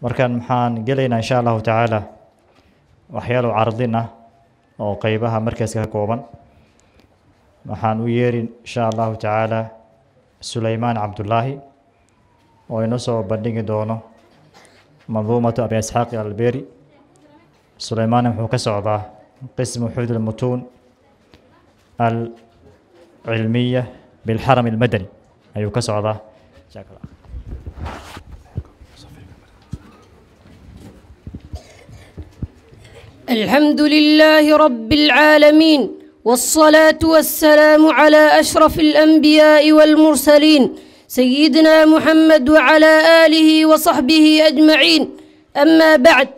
markan maxaan gelaynaa insha allahu tacaala waxyaalo cardin ah oo qeybaha markaaska ka kooban waxaan u yeerin insha allahu tacaala sulaymaan cabdullaahi oo inoo soo bandhigi doono manduumatu abi isxaaqi alberi sulaymaan wuxuu ka socdaa qismu xuud almutuun alcilmiya bilxaram almadani ayuu ka socdaa الحمد لله رب العالمين والصلاة والسلام على أشرف الأنبياء والمرسلين سيدنا محمد وعلى آله وصحبه أجمعين أما بعد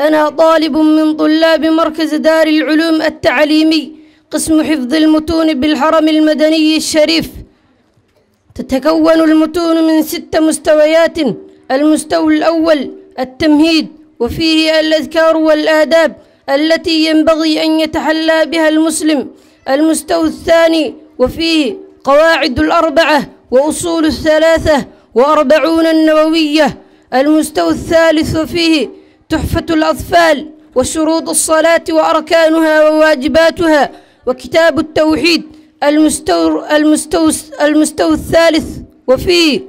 أنا طالب من طلاب مركز دار العلوم التعليمي قسم حفظ المتون بالحرم المدني الشريف تتكون المتون من ست مستويات المستوى الأول التمهيد وفيه الأذكار والآداب التي ينبغي أن يتحلى بها المسلم المستوى الثاني وفيه قواعد الأربعة وأصول الثلاثة وأربعون النووية المستوى الثالث وفيه تحفة الأطفال وشروط الصلاة وأركانها وواجباتها وكتاب التوحيد المستو المستو المستوى الثالث وفيه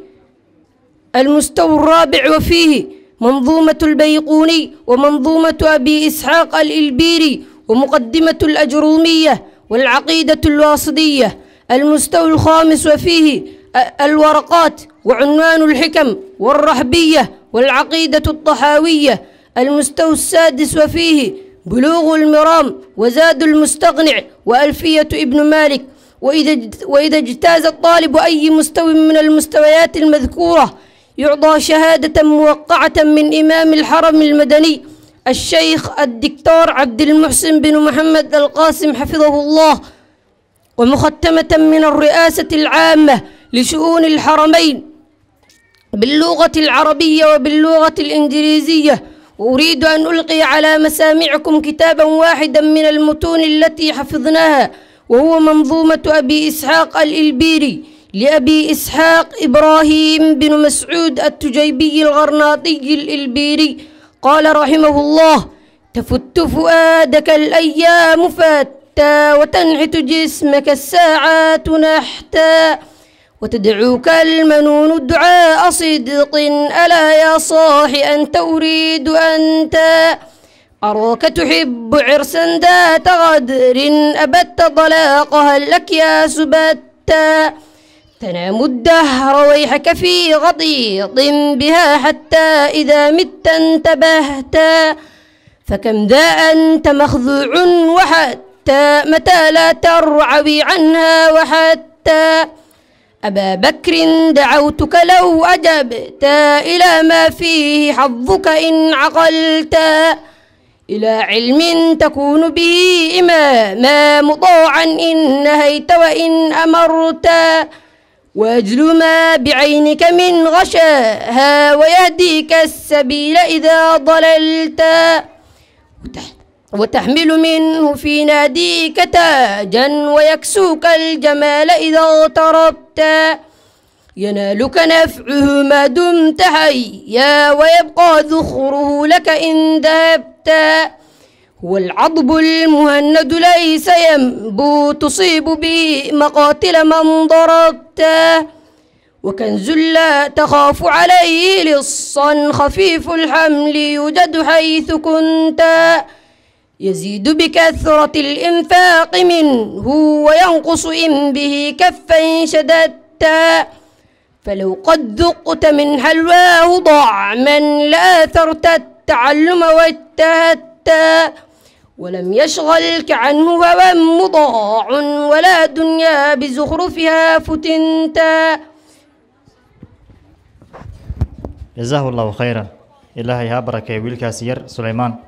المستوى الرابع وفيه منظومة البيقوني ومنظومة أبي إسحاق الإلبيري ومقدمة الأجرومية والعقيدة الواصدية المستوى الخامس وفيه الورقات وعنوان الحكم والرهبية والعقيدة الطحاوية المستوى السادس وفيه بلوغ المرام وزاد المستقنع وألفية ابن مالك وإذا, وإذا اجتاز الطالب أي مستوى من المستويات المذكورة يعطى شهادة موقعة من إمام الحرم المدني الشيخ الدكتور عبد المحسن بن محمد القاسم حفظه الله ومختمة من الرئاسة العامة لشؤون الحرمين باللغة العربية وباللغة الإنجليزية وأريد أن ألقي على مسامعكم كتابا واحدا من المتون التي حفظناها وهو منظومة أبي إسحاق الإلبيري لأبي إسحاق إبراهيم بن مسعود التجيبي الغرناطي الإلبيري قال رحمه الله تفت فؤادك الأيام فاتا وتنعت جسمك الساعات نحتا وتدعوك المنون الدعاء صدق ألا يا صاح أنت أريد أنت أراك تحب عرسا ذات غدر أبت طلاقها لك يا سبتا تنام الدهر ويحك في غضيض بها حتى إذا مت انتبهت فكم ذا أنت مخذوع وحتى متى لا ترعوي عنها وحتى أبا بكر دعوتك لو أجبت إلى ما فيه حظك إن عقلت إلى علم تكون به إماما مطاعا إن نهيت وإن أمرت واجل ما بعينك من غشاها ويهديك السبيل إذا ضللت وتحمل منه في ناديك تاجا ويكسوك الجمال إذا اغتربت ينالك نفعه ما دمت حيا ويبقى ذخره لك إن ذهبت هو العضب المهند ليس ينبو تصيب به مقاتل من ضربت حتى وكنز لا تخاف عليه لصا خفيف الحمل يوجد حيث كنت يزيد بكثرة الإنفاق منه وينقص إن به كفا شددتا فلو قد ذقت من حلواه ضعما لآثرت التعلم واجتهدتا ولم يشغلك عنه هوى مضاع ولا دنيا بزخرفها فتنتا جزاه الله خيرا إلهي ها بركة سير سليمان